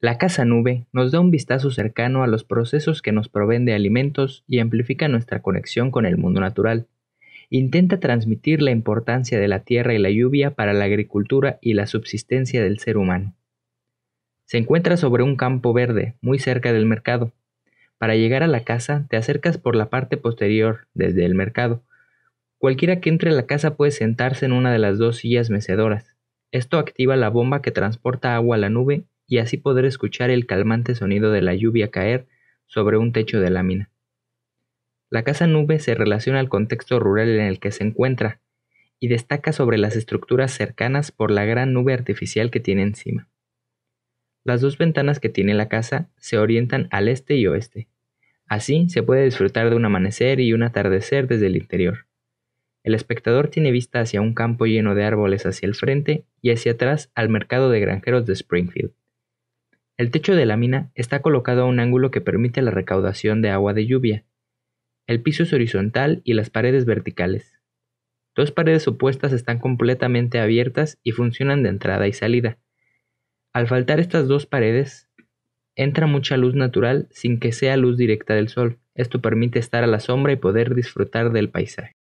La casa nube nos da un vistazo cercano a los procesos que nos proveen de alimentos y amplifica nuestra conexión con el mundo natural. Intenta transmitir la importancia de la tierra y la lluvia para la agricultura y la subsistencia del ser humano. Se encuentra sobre un campo verde, muy cerca del mercado. Para llegar a la casa, te acercas por la parte posterior, desde el mercado. Cualquiera que entre a la casa puede sentarse en una de las dos sillas mecedoras. Esto activa la bomba que transporta agua a la nube y así poder escuchar el calmante sonido de la lluvia caer sobre un techo de lámina. La casa nube se relaciona al contexto rural en el que se encuentra y destaca sobre las estructuras cercanas por la gran nube artificial que tiene encima. Las dos ventanas que tiene la casa se orientan al este y oeste. Así se puede disfrutar de un amanecer y un atardecer desde el interior. El espectador tiene vista hacia un campo lleno de árboles hacia el frente y hacia atrás al mercado de granjeros de Springfield. El techo de la mina está colocado a un ángulo que permite la recaudación de agua de lluvia. El piso es horizontal y las paredes verticales. Dos paredes opuestas están completamente abiertas y funcionan de entrada y salida. Al faltar estas dos paredes, entra mucha luz natural sin que sea luz directa del sol. Esto permite estar a la sombra y poder disfrutar del paisaje.